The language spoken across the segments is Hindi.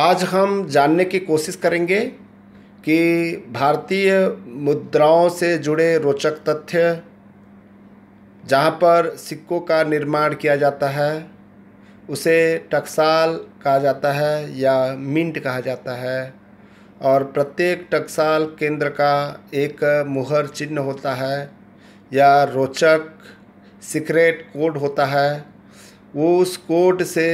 आज हम जानने की कोशिश करेंगे कि भारतीय मुद्राओं से जुड़े रोचक तथ्य जहाँ पर सिक्कों का निर्माण किया जाता है उसे टकसाल कहा जाता है या मिंट कहा जाता है और प्रत्येक टकसाल केंद्र का एक मुहर चिन्ह होता है या रोचक सीक्रेट कोड होता है वो उस कोड से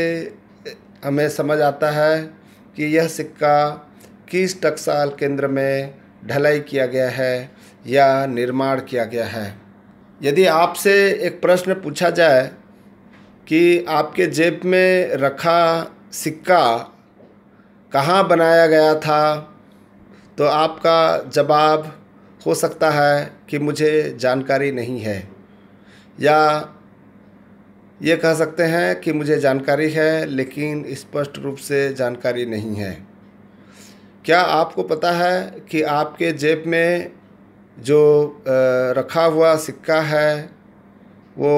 हमें समझ आता है कि यह सिक्का किस टकसाल केंद्र में ढलाई किया गया है या निर्माण किया गया है यदि आपसे एक प्रश्न पूछा जाए कि आपके जेब में रखा सिक्का कहाँ बनाया गया था तो आपका जवाब हो सकता है कि मुझे जानकारी नहीं है या ये कह सकते हैं कि मुझे जानकारी है लेकिन स्पष्ट रूप से जानकारी नहीं है क्या आपको पता है कि आपके जेब में जो रखा हुआ सिक्का है वो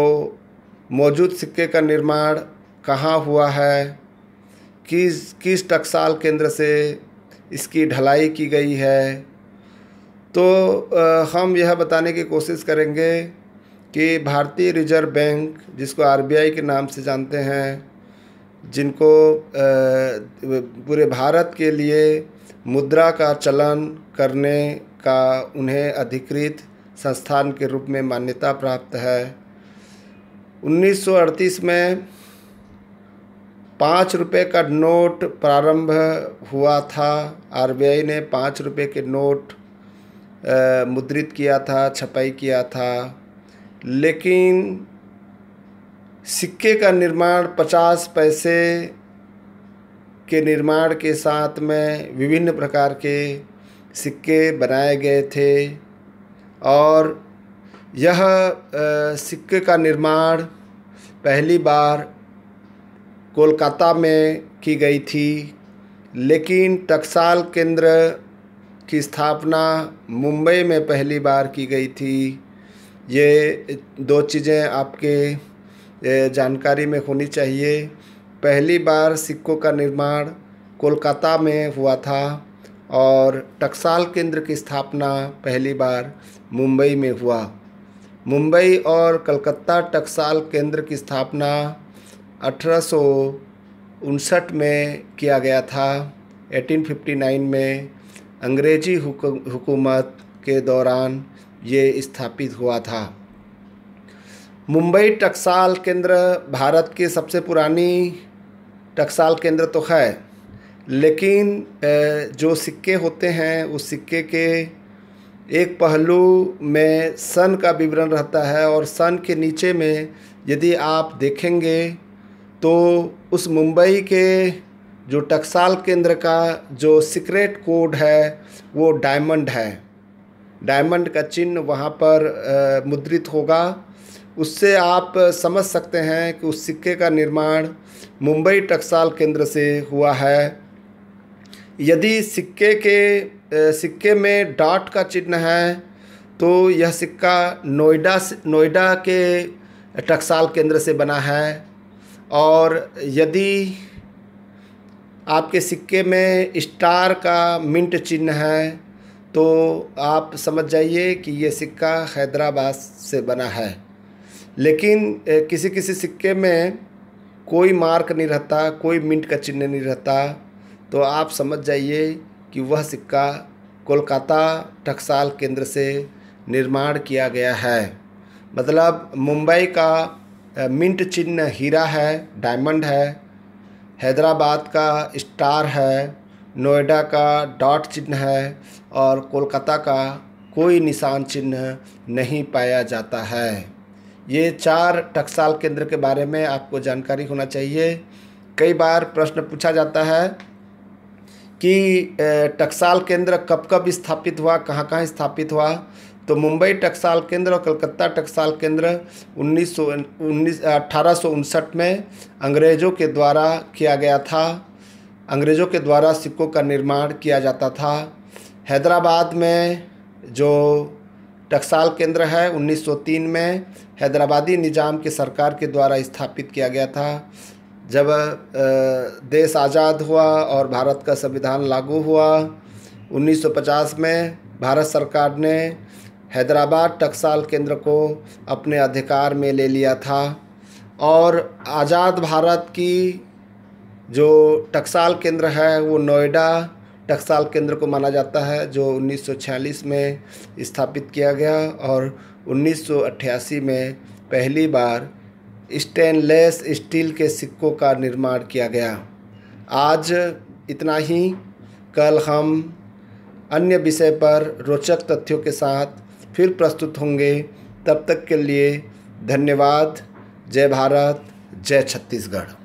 मौजूद सिक्के का निर्माण कहाँ हुआ है किस किस टकसाल केंद्र से इसकी ढलाई की गई है तो हम यह बताने की कोशिश करेंगे कि भारतीय रिजर्व बैंक जिसको आरबीआई के नाम से जानते हैं जिनको पूरे भारत के लिए मुद्रा का चलन करने का उन्हें अधिकृत संस्थान के रूप में मान्यता प्राप्त है 1938 में पाँच रुपये का नोट प्रारंभ हुआ था आरबीआई ने पाँच रुपये के नोट मुद्रित किया था छपाई किया था लेकिन सिक्के का निर्माण पचास पैसे के निर्माण के साथ में विभिन्न प्रकार के सिक्के बनाए गए थे और यह सिक्के का निर्माण पहली बार कोलकाता में की गई थी लेकिन टकसाल केंद्र की स्थापना मुंबई में पहली बार की गई थी ये दो चीज़ें आपके जानकारी में होनी चाहिए पहली बार सिक्कों का निर्माण कोलकाता में हुआ था और टकसाल केंद्र की स्थापना पहली बार मुंबई में हुआ मुंबई और कलकत्ता टकसाल केंद्र की स्थापना अठारह में किया गया था 1859 में अंग्रेजी हुकूमत के दौरान ये स्थापित हुआ था मुंबई टकसाल केंद्र भारत की सबसे पुरानी टकसाल केंद्र तो है लेकिन जो सिक्के होते हैं उस सिक्के के एक पहलू में सन का विवरण रहता है और सन के नीचे में यदि आप देखेंगे तो उस मुंबई के जो टकसाल केंद्र का जो सीक्रेट कोड है वो डायमंड है डायमंड का चिन्ह वहाँ पर मुद्रित होगा उससे आप समझ सकते हैं कि उस सिक्के का निर्माण मुंबई टक्साल केंद्र से हुआ है यदि सिक्के के सिक्के में डॉट का चिन्ह है तो यह सिक्का नोएडा नोएडा के टक्साल केंद्र से बना है और यदि आपके सिक्के में स्टार का मिंट चिन्ह है तो आप समझ जाइए कि ये सिक्का हैदराबाद से बना है लेकिन किसी किसी सिक्के में कोई मार्क नहीं रहता कोई मिंट का चिन्ह नहीं रहता तो आप समझ जाइए कि वह सिक्का कोलकाता टकसाल केंद्र से निर्माण किया गया है मतलब मुंबई का मिंट चिन्ह हीरा है डायमंड है हैदराबाद का स्टार है नोएडा का डॉट चिन्ह है और कोलकाता का कोई निशान चिन्ह नहीं पाया जाता है ये चार टकसाल केंद्र के बारे में आपको जानकारी होना चाहिए कई बार प्रश्न पूछा जाता है कि टकसाल केंद्र कब कब स्थापित हुआ कहाँ कहाँ स्थापित हुआ तो मुंबई टकसाल केंद्र और कलकत्ता टकसाल केंद्र उन्नीस सौ उन्नीस में अंग्रेज़ों के द्वारा किया गया था अंग्रेज़ों के द्वारा सिक्कों का निर्माण किया जाता था हैदराबाद में जो टकसाल केंद्र है 1903 में हैदराबादी निज़ाम की सरकार के द्वारा स्थापित किया गया था जब देश आज़ाद हुआ और भारत का संविधान लागू हुआ 1950 में भारत सरकार ने हैदराबाद टकसाल केंद्र को अपने अधिकार में ले लिया था और आज़ाद भारत की जो टकसाल केंद्र है वो नोएडा टकसाल केंद्र को माना जाता है जो 1946 में स्थापित किया गया और 1988 में पहली बार स्टेनलेस स्टील के सिक्कों का निर्माण किया गया आज इतना ही कल हम अन्य विषय पर रोचक तथ्यों के साथ फिर प्रस्तुत होंगे तब तक के लिए धन्यवाद जय भारत जय छत्तीसगढ़